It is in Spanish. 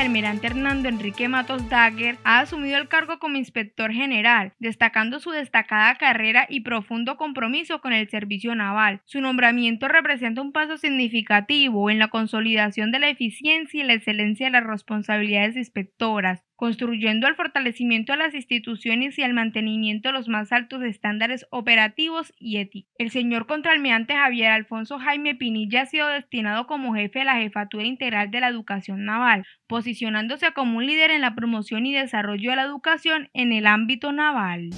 almirante Hernando Enrique Matos Dagger ha asumido el cargo como inspector general, destacando su destacada carrera y profundo compromiso con el servicio naval. Su nombramiento representa un paso significativo en la consolidación de la eficiencia y la excelencia de las responsabilidades inspectoras, construyendo el fortalecimiento de las instituciones y al mantenimiento de los más altos estándares operativos y éticos. El señor contralmirante Javier Alfonso Jaime Pinilla ha sido destinado como jefe de la Jefatura Integral de la Educación Naval, posicionándose como un líder en la promoción y desarrollo de la educación en el ámbito naval.